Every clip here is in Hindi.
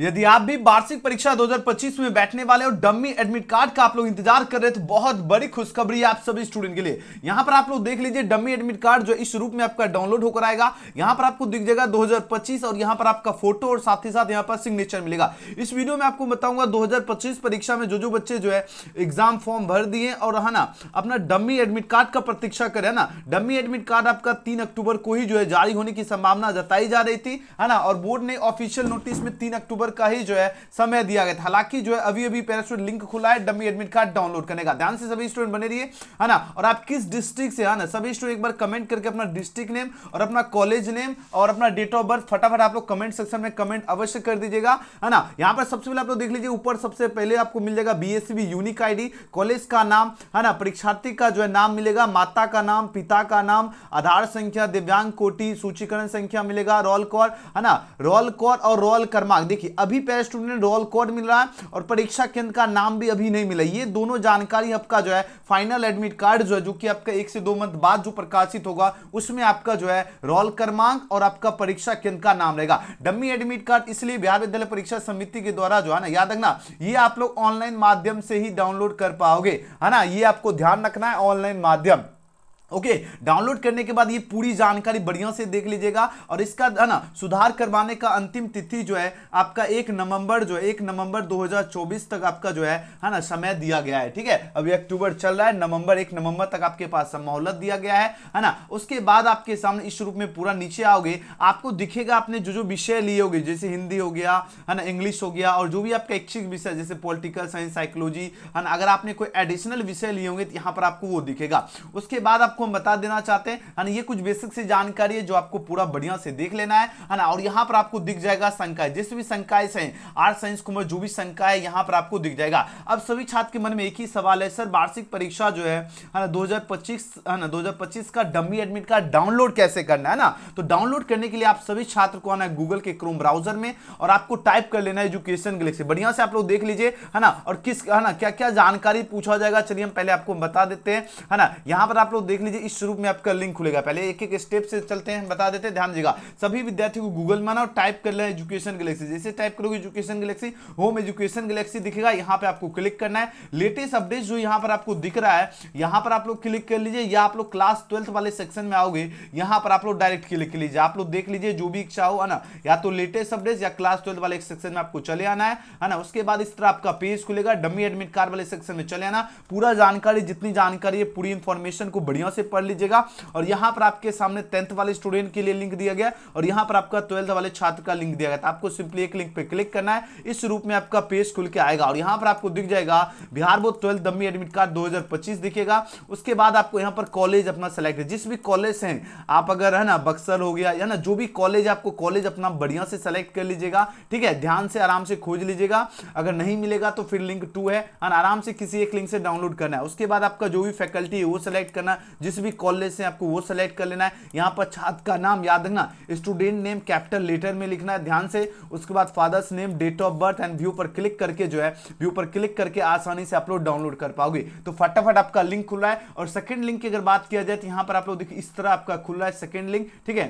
यदि आप भी वार्षिक परीक्षा 2025 में बैठने वाले और डम्मी एडमिट कार्ड का आप लोग इंतजार कर रहे थे तो बहुत बड़ी खुशखबरी है आप सभी स्टूडेंट के लिए यहां पर आप लोग देख लीजिए डम्मी एडमिट कार्ड जो इस रूप में आपका डाउनलोड होकर आएगा यहां पर आपको दिख जाएगा 2025 और यहां पर आपका फोटो और साथ ही साथ यहाँ पर सिग्नेचर मिलेगा इस वीडियो में आपको बताऊंगा दो परीक्षा में जो जो बच्चे जो है एग्जाम फॉर्म भर दिए और है ना अपना डम्मी एडमिट कार्ड का प्रतीक्षा करे ना डम्मी एडमिट कार्ड आपका तीन अक्टूबर को ही जो है जारी होने की संभावना जताई जा रही थी है ना और बोर्ड ने ऑफिशियल नोटिस में तीन अक्टूबर अक्टूबर का ही जो है समय दिया गया था हालांकि जो है अभी अभी पैरास्टूड लिंक खुला है डमी एडमिट कार्ड डाउनलोड करने का ध्यान से सभी स्टूडेंट बने रही है ना और आप किस डिस्ट्रिक्ट से है ना सभी स्टूडेंट एक बार कमेंट करके अपना डिस्ट्रिक्ट नेम और अपना कॉलेज नेम और अपना डेट ऑफ बर्थ फटाफट आप लोग कमेंट सेक्शन में कमेंट अवश्य कर दीजिएगा है ना यहाँ पर सबसे पहले आप लोग देख लीजिए ऊपर सबसे पहले आपको मिल जाएगा बी यूनिक आई कॉलेज का नाम है ना परीक्षार्थी का जो है नाम मिलेगा माता का नाम पिता का नाम आधार संख्या दिव्यांग कोटी सूचीकरण संख्या मिलेगा रोल कॉल है ना रोल कॉल और रोल क्रमांक देखिए अभी पैर स्टूडेंट रोल कोड मिल रहा है और परीक्षा केंद्र का नाम भी अभी नहीं मिला ये दोनों जानकारी आपका जो है फाइनल एडमिट कार्ड जो है जो कि आपका एक से दो मंथ बाद जो प्रकाशित होगा उसमें आपका जो है रोल क्रमांक और आपका परीक्षा केंद्र का नाम रहेगा डम्मी एडमिट कार्ड इसलिए बिहार विद्यालय परीक्षा समिति के द्वारा जो है ना याद रखना ये आप लोग ऑनलाइन माध्यम से ही डाउनलोड कर पाओगे है ना ये आपको ध्यान रखना है ऑनलाइन माध्यम ओके okay, डाउनलोड करने के बाद ये पूरी जानकारी बढ़िया से देख लीजिएगा और इसका है ना सुधार करवाने का अंतिम तिथि जो है आपका एक नवंबर जो है एक नवंबर 2024 तक आपका जो है है ना समय दिया गया है ठीक है अभी अक्टूबर चल रहा है नवंबर एक नवंबर तक आपके पास मोहलत दिया गया है है ना उसके बाद आपके सामने इस रूप में पूरा नीचे आओगे आपको दिखेगा आपने जो जो विषय लिए होगे जैसे हिंदी हो गया है ना इंग्लिश हो गया और जो भी आपका इच्छिक विषय जैसे पोलिटिकल साइंस साइकोलॉजी है ना अगर आपने कोई एडिशनल विषय लिए होंगे तो यहाँ पर आपको वो दिखेगा उसके बाद आप आपको हम बता देना चाहते हैं ये कुछ बेसिक सी जानकारी है जो आपको पूरा बढ़िया से देख लेना है ना और यहाँ पर आपको दिख जाएगा संकाय जिस भी संकाय से आर साइंस कुमार जो भी संकाय है यहाँ पर आपको दिख जाएगा अब सभी छात्र के मन में एक ही सवाल है सर वार्षिक परीक्षा जो है ना दो है ना दो का डम्बी एडमिट कार्ड डाउनलोड कैसे करना है ना तो डाउनलोड करने के लिए आप सभी छात्र को आना है गूगल के क्रोम ब्राउजर में और आपको टाइप कर लेना है एजुकेशन गलेक्सी बढ़िया से आप लोग देख लीजिए है ना और किस है ना क्या क्या जानकारी पूछा जाएगा चलिए हम पहले आपको बता देते हैं है ना यहाँ पर आप लोग देख लीजिए इस रूप में आपका लिंक खुलेगा पहले एक एक स्टेप से चलते हैं बता देते हैं ध्यान दीजिएगा सभी विद्यार्थी को गूगल माना और टाइप कर लें एजुकेशन गलेक्सी जैसे टाइप करोगे Education Galaxy home Education Galaxy दिखेगा यहाँ पे आपको क्लिक करना है लेटेस्ट अपडेट जो यहाँ पर आपको दिख रहा है यहाँ पर आप लोग क्लिक कर लीजिए या आप लोग क्लास ट्वेल्थ वाले सेक्शन में आओगे यहाँ पर आप लोग डायरेक्ट क्लिक कर लीजिए आप लोग देख लीजिए जो भी इच्छा हो है ना या तो लेटेस्ट अपडेट या क्लास ट्वेल्थ वाले सेक्शन में आपको चले आना है ना उसके बाद इस तरह आपका पेज खुलेगा डमी एडमिट कार्ड वाले सेक्शन में चले आना पूरा जानकारी जितनी जानकारी है पूरी इंफॉर्मेशन को बढ़िया से पढ़ लीजिएगा और यहां पर आपके सामने टेंथ वाले स्टूडेंट के लिए लिंक दिया गया और यहां पर आपका ट्वेल्थ वाले छात्र का लिंक दिया गया तो आपको सिंपली एक लिंक पे क्लिक करना है इस रूप में आपका पेज खुल के आएगा और यहां पर आपको दिख जाएगा Bihar board twelfth dummy admit card दो दिखेगा उसके बाद आपको यहाँ पर कॉलेज अपना सेलेक्ट जिस भी कॉलेज है आप अगर है ना बक्सर हो गया या ना जो भी कॉलेज आपको कॉलेज अपना बढ़िया से सेलेक्ट कर लीजिएगा ठीक है ध्यान से आराम से खोज लीजिएगा अगर नहीं मिलेगा तो फिर लिंक टू है आराम से किसी एक लिंक से डाउनलोड करना है उसके बाद आपका जो भी फैकल्टी है वो सेलेक्ट करना जिस भी कॉलेज से आपको वो सेलेक्ट कर लेना है यहाँ पर छात्र का नाम याद रखना स्टूडेंट नेम कैपिटल लेटर में लिखना है ध्यान से उसके बाद father's name date of birth and view पर क्लिक करके जो है व्यू पर क्लिक करके आसानी से आप लोग डाउनलोड कर पाओगे तो फटाफट आपका लिंक खुल रहा है और सेकेंड लिंक की अगर बात किया जाए तो यहाँ पर आप लोग देखिए इस तरह आपका खुल रहा है सेकेंड लिंक ठीक है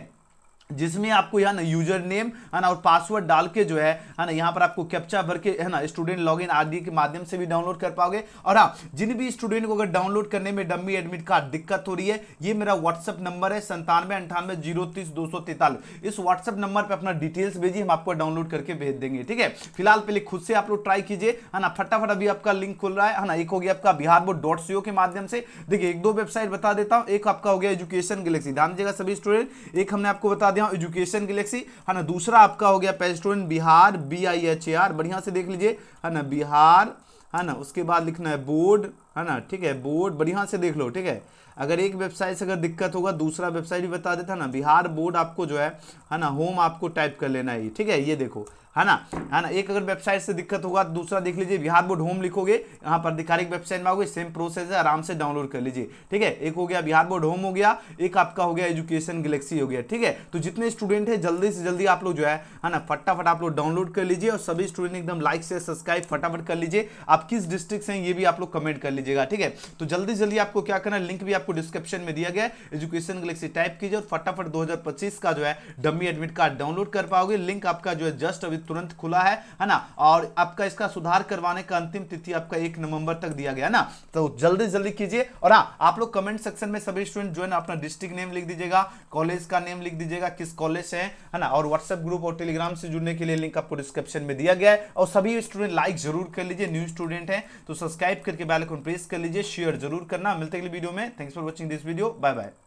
जिसमें आपको यहाँ ना यूजर नेम है ना और पासवर्ड डाल के जो है है ना यहाँ पर आपको कैप्चा भर के है ना स्टूडेंट लॉगिन आदि के माध्यम से भी डाउनलोड कर पाओगे और हाँ जिन भी स्टूडेंट को अगर डाउनलोड करने में डम्मी एडमिट कार्ड दिक्कत हो रही है ये मेरा व्हाट्सअप नंबर है संतानवे अंठानवे जीरो तीस दो सौ तैतालीस इस व्हाट्सअप नंबर पर अपना डिटेल्स भेजिए हम आपको डाउनलोड करके भेज देंगे ठीक है फिलहाल पहले खुद से आप लोग ट्राई कीजिए है ना फटाफट अभी आपका लिंक खुल रहा है ना एक हो गया आपका बिहार बोर्ड डॉट सीओ के माध्यम से देखिए एक दो वेबसाइट बता देता हूँ एक आपका हो गया एजुकेशन गैलेक्सी ध्यान दीजिएगा सभी स्टूडेंट एक हमने आपको बता दिया एजुकेशन गैलेक्सी है ना दूसरा आपका हो गया पेस्टोरेंट Bihar B I H A R बढ़िया से देख लीजिए है ना बिहार है ना उसके बाद लिखना है बोर्ड है ना ठीक है बोर्ड बढ़िया से देख लो ठीक है अगर एक वेबसाइट से अगर दिक्कत होगा दूसरा वेबसाइट भी बता देता ना बिहार बोर्ड आपको जो है है ना होम आपको टाइप कर लेना है ठीक है ये देखो है ना है ना एक अगर वेबसाइट से दिक्कत होगा तो दूसरा देख लीजिए बिहार बोर्ड होम लिखोगे यहाँ पर अधिकारिक वेबसाइट में आओगे सेम प्रोसेस है आराम से डाउनलोड कर लीजिए ठीक है एक हो गया बिहार बोर्ड होम हो गया एक आपका हो गया एजुकेशन गलेक्सी हो गया ठीक है तो जितने स्टूडेंट है जल्दी से जल्दी आप लोग जो है है ना फटाफट आप लोग डाउनलोड कर लीजिए और सभी स्टूडेंट एकदम लाइक से सब्सक्राइब फटाफट कर लीजिए आप किस डिस्ट्रिक्ट से ये भी आप लोग कमेंट कर लीजिएगा ठीक है तो जल्दी जल्दी आपको क्या करना लिंक भी आप आपको डिस्क्रिप्शन में दिया गया है एजुकेशन गलेक्सी टाइप कीजिए और फटाफट 2025 का जो है डमी एडमिट कार्ड डाउनलोड कर पाओगे लिंक आपका जो है जस्ट अभी तुरंत खुला है है ना और आपका इसका सुधार करवाने का अंतिम तिथि आपका एक नवंबर तक दिया गया ना तो जल्दी जल्दी कीजिए और हाँ आप लोग कमेंट सेक्शन में सभी स्टूडेंट जो है ना अपना डिस्ट्रिक्ट नेम लिख दीजिएगा कॉलेज का नेम लिख दीजिएगा किस कॉलेज से है ना और व्हाट्सएप ग्रुप और टेलीग्राम से जुड़ने के लिए लिंक आपको डिस्क्रिप्शन में दिया गया है और सभी स्टूडेंट लाइक जरूर कर लीजिए न्यू स्टूडेंट है तो सब्सक्राइब करके बैलकॉन प्रेस कर लीजिए शेयर जरूर करना मिलते अगले वीडियो में thanks for watching this video. Bye bye.